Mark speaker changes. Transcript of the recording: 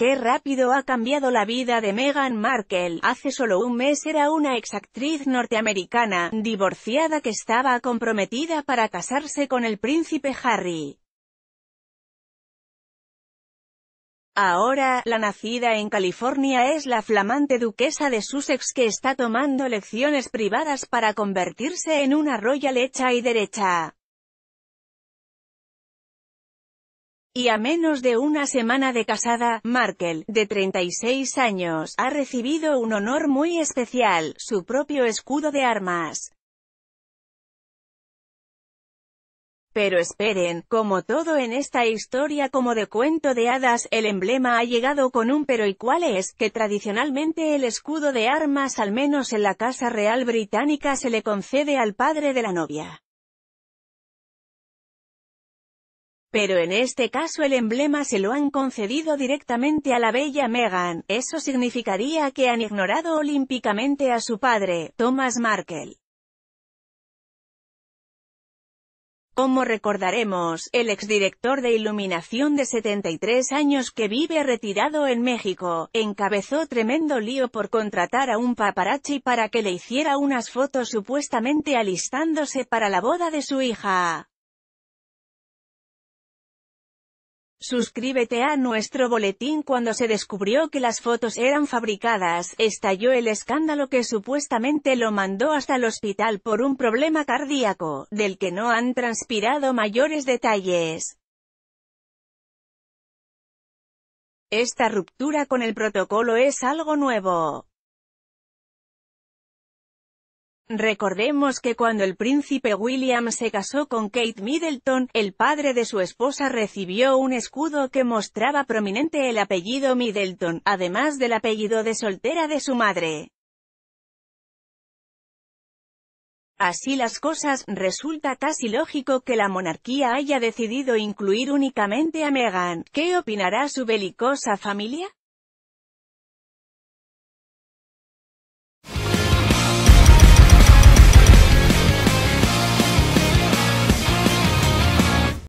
Speaker 1: Qué rápido ha cambiado la vida de Meghan Markle. Hace solo un mes era una exactriz norteamericana, divorciada que estaba comprometida para casarse con el príncipe Harry. Ahora, la nacida en California es la flamante duquesa de Sussex que está tomando lecciones privadas para convertirse en una royal hecha y derecha. Y a menos de una semana de casada, Markel, de 36 años, ha recibido un honor muy especial, su propio escudo de armas. Pero esperen, como todo en esta historia como de cuento de hadas, el emblema ha llegado con un pero y cuál es, que tradicionalmente el escudo de armas al menos en la Casa Real Británica se le concede al padre de la novia. Pero en este caso el emblema se lo han concedido directamente a la bella Meghan, eso significaría que han ignorado olímpicamente a su padre, Thomas Markle. Como recordaremos, el exdirector de iluminación de 73 años que vive retirado en México, encabezó tremendo lío por contratar a un paparazzi para que le hiciera unas fotos supuestamente alistándose para la boda de su hija. Suscríbete a nuestro boletín cuando se descubrió que las fotos eran fabricadas, estalló el escándalo que supuestamente lo mandó hasta el hospital por un problema cardíaco, del que no han transpirado mayores detalles. Esta ruptura con el protocolo es algo nuevo. Recordemos que cuando el príncipe William se casó con Kate Middleton, el padre de su esposa recibió un escudo que mostraba prominente el apellido Middleton, además del apellido de soltera de su madre. Así las cosas, resulta casi lógico que la monarquía haya decidido incluir únicamente a Meghan. ¿Qué opinará su belicosa familia?